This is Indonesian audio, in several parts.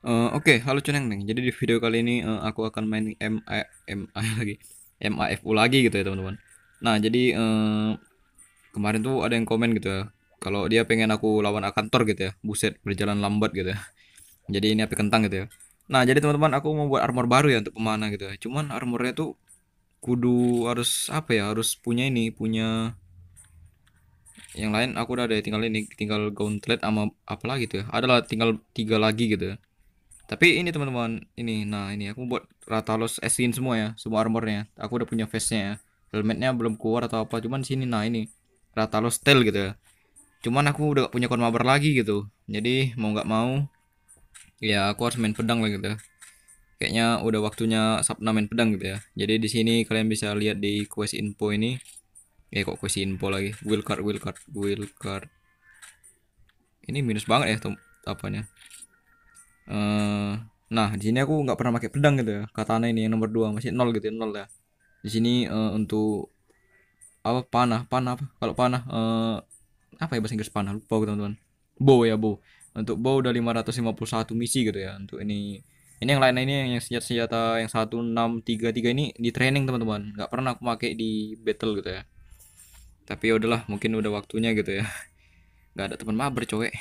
Eh, oke, okay, halo Cuneng Neng. Jadi di video kali ini uh, aku akan main MA MA lagi. MAFU lagi gitu ya, teman-teman. Nah, jadi uh, kemarin tuh ada yang komen gitu ya. Kalau dia pengen aku lawan Akantor gitu ya. Buset, berjalan lambat gitu ya. Jadi ini api kentang gitu ya. Nah, jadi teman-teman aku mau buat armor baru ya untuk pemana gitu ya. Cuman armornya tuh kudu harus apa ya? Harus punya ini, punya yang lain aku udah ada tinggal ini tinggal gauntlet sama apa lagi tuh gitu ya. Adalah tinggal tiga lagi gitu ya tapi ini teman-teman ini nah ini aku buat rata los esin semua ya semua armornya aku udah punya face nya ya helmetnya belum keluar atau apa cuman sini nah ini rata los tail gitu ya cuman aku udah gak punya konmaber lagi gitu jadi mau nggak mau ya aku harus main pedang lagi gitu ya. kayaknya udah waktunya sabna main pedang gitu ya jadi di sini kalian bisa lihat di quest info ini ya kok quest info lagi will card will card will card ini minus banget ya tuh apanya uh, nah di sini aku nggak pernah pakai pedang gitu ya katana ini yang nomor dua masih nol gitu ya, nol ya di sini uh, untuk apa panah panah apa kalau panah uh, apa ya bahasa Inggris panah lupa teman-teman bow ya bow untuk bow udah 551 misi gitu ya untuk ini ini yang lain ini yang senjata senjata yang satu enam tiga tiga ini di training teman-teman nggak pernah aku pakai di battle gitu ya tapi ya udahlah mungkin udah waktunya gitu ya nggak ada teman mabar cowek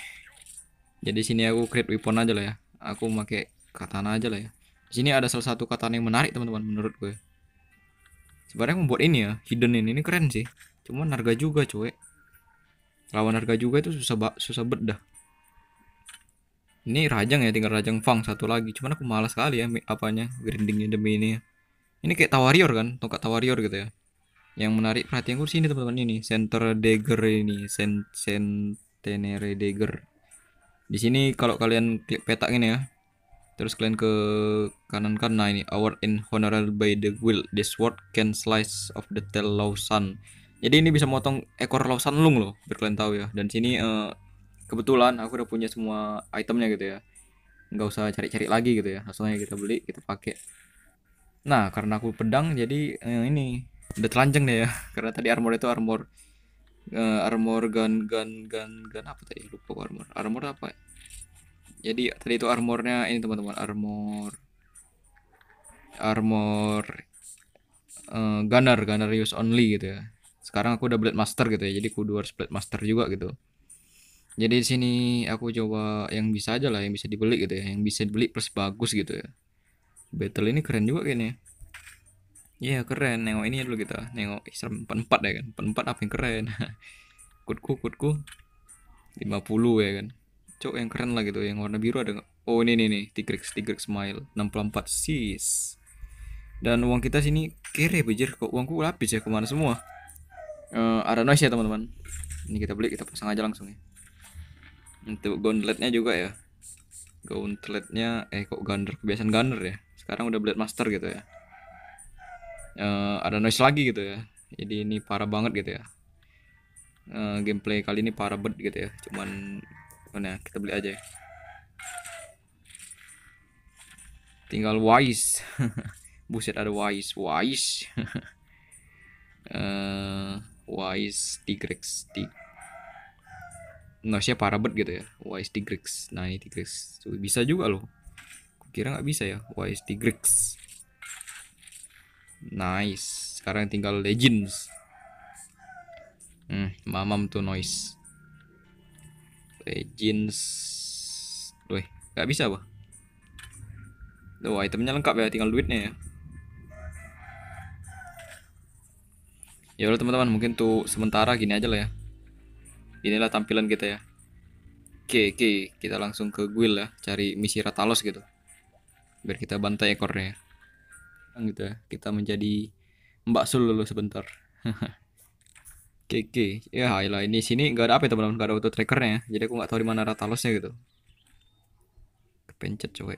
jadi sini aku create weapon aja lah ya aku pakai katana aja lah ya di sini ada salah satu katana yang menarik teman-teman menurut gue sebenarnya membuat ini ya hidden ini ini keren sih cuman harga juga cuek lawan harga juga itu susah bak susah bedah ini rajang ya tinggal rajang fang satu lagi cuman aku malas sekali ya apanya grindingnya demi ini ya. ini kayak tawarior kan tongkat tawarior gitu ya yang menarik perhatian gue sini teman-teman ini center dagger ini sen tenere dagger di sini kalau kalian klik petak ini ya. Terus kalian ke kanan kanan nah ini award in honor by the will this sword can slice of the tail lausan. Jadi ini bisa motong ekor lausan lung loh, biar kalian tahu ya. Dan sini uh, kebetulan aku udah punya semua itemnya gitu ya. Nggak usah cari-cari lagi gitu ya. Langsung aja kita beli, kita pakai. Nah, karena aku pedang jadi uh, ini udah telanjang deh ya. Karena tadi armor itu armor uh, armor gun gun gun gun apa tadi lupa armor armor apa jadi tadi itu armornya ini teman-teman armor armor uh, gunner gunner use only gitu ya sekarang aku udah blade master gitu ya jadi kudu harus blade master juga gitu jadi di sini aku coba yang bisa aja lah yang bisa dibeli gitu ya yang bisa dibeli plus bagus gitu ya battle ini keren juga kayaknya Iya yeah, keren nengok ini dulu kita gitu. nengok Islam 44 ya kan 44 apa yang keren kutku kutku 50 ya kan cok yang keren lah gitu yang warna biru ada oh ini nih nih Tigrex Tigrex Smile 64 sis dan uang kita sini kere bejir kok uangku lapis ya kemana semua uh, ada noise ya teman-teman ini kita beli kita pasang aja langsung ya untuk gauntletnya juga ya gauntletnya eh kok gander kebiasaan gander ya sekarang udah blade master gitu ya uh, ada noise lagi gitu ya jadi ini parah banget gitu ya uh, gameplay kali ini parah banget gitu ya cuman mana ya, kita beli aja ya. tinggal wise buset ada wise wise uh, wise tigrex tig noise nya parah banget gitu ya wise tigrex nah ini tigrex bisa juga loh kira nggak bisa ya wise tigrex Nice. Sekarang tinggal Legends. Hmm, mamam tuh noise. Legends. Weh, gak bisa apa? Tuh, itemnya lengkap ya, tinggal duitnya ya. Ya udah teman-teman, mungkin tuh sementara gini aja lah ya. Inilah tampilan kita ya. Oke, oke, kita langsung ke guild ya, cari misi Ratalos gitu. Biar kita bantai ekornya ya gitu ya kita menjadi Mbak Sul dulu sebentar Keke ya lah ini sini nggak ada apa ya teman-teman nggak ada auto trackernya ya. jadi aku nggak tahu di mana ratalosnya gitu kepencet coy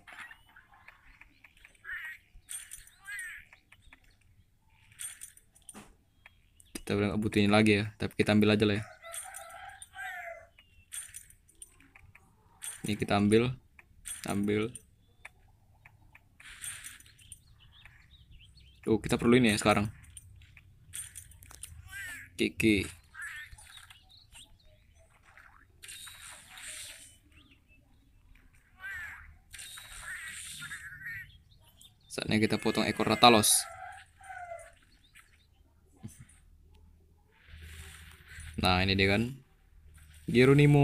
kita udah nggak butuh lagi ya tapi kita ambil aja lah ya ini kita ambil ambil Oh, kita perlu ini ya sekarang. Kiki. Saatnya kita potong ekor Ratalos. Nah, ini dia kan. Geronimo.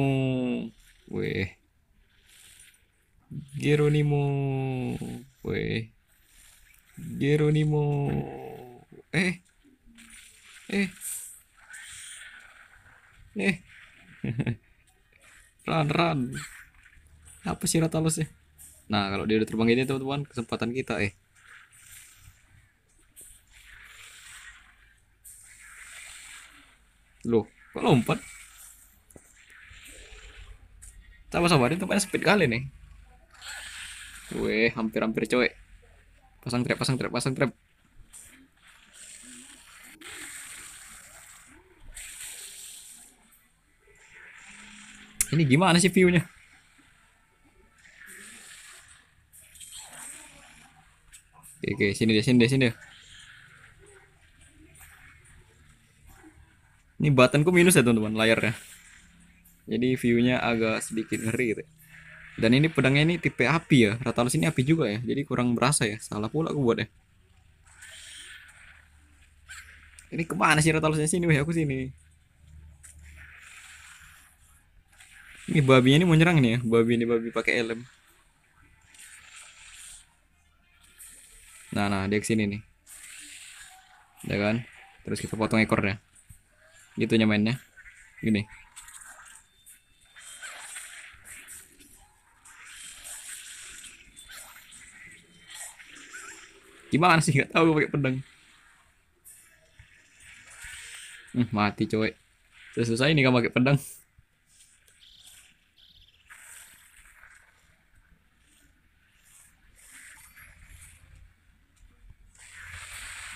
Weh. Geronimo. Weh. Geronimo. Eh. Eh. Eh. run run. Apa sih rata ya? Nah, kalau dia udah terbang ini teman-teman, kesempatan kita eh. Loh, kok lompat? Sama-sama, ini tempatnya speed kali nih. Weh, hampir-hampir cowek pasang trap pasang trap pasang trap ini gimana sih view nya oke oke sini deh sini deh sini deh ini buttonku minus ya teman-teman layarnya jadi viewnya agak sedikit ngeri gitu ya dan ini pedangnya ini tipe api ya Ratalus ini api juga ya jadi kurang berasa ya salah pula aku buat ya ini kemana sih Ratalusnya sini weh aku sini ini babi ini mau nyerang nih ya babi ini babi pakai elem nah nah dia kesini nih ya kan terus kita potong ekornya gitu mainnya gini gimana sih nggak tahu pakai pedang hmm, mati Terus susah ini kamu pakai pedang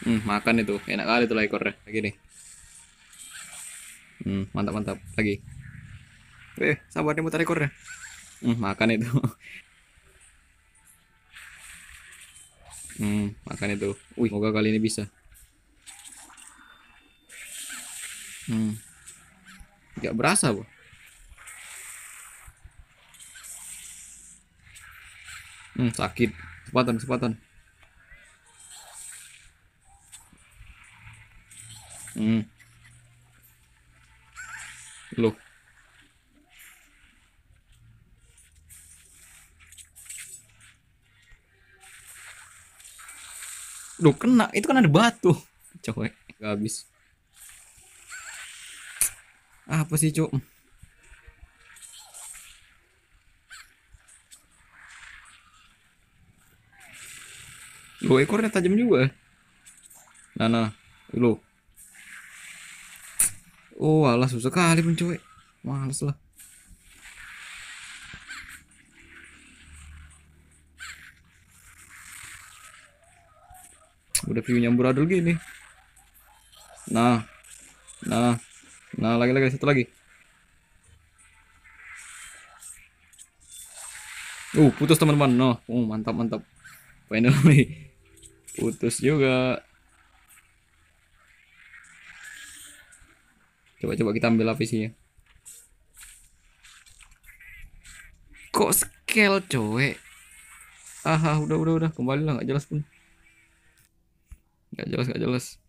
Hmm, makan itu enak kali tuh ekornya lagi nih. Hmm, mantap mantap lagi. Eh, sabar nih mutar ekornya. Hmm, makan itu. Hmm, makan itu. Wih, semoga kali ini bisa. Hmm. Gak berasa, Bu. Hmm, sakit. Kesempatan, kesempatan. Hmm. Loh. Duh kena, itu kan ada batu. cewek Gak habis. Apa sih, Cuk? lu ekornya tajam juga. Nah, nah. Loh. Nah. Oh, alas susah kali pun, Males lah. udah view nyambur adul gini nah nah nah lagi lagi satu lagi uh putus teman-teman no oh, uh, mantap mantap finally putus juga coba-coba kita ambil lapisnya kok scale cowek ah, ah udah udah udah kembali lah nggak jelas pun gak jelas gak jelas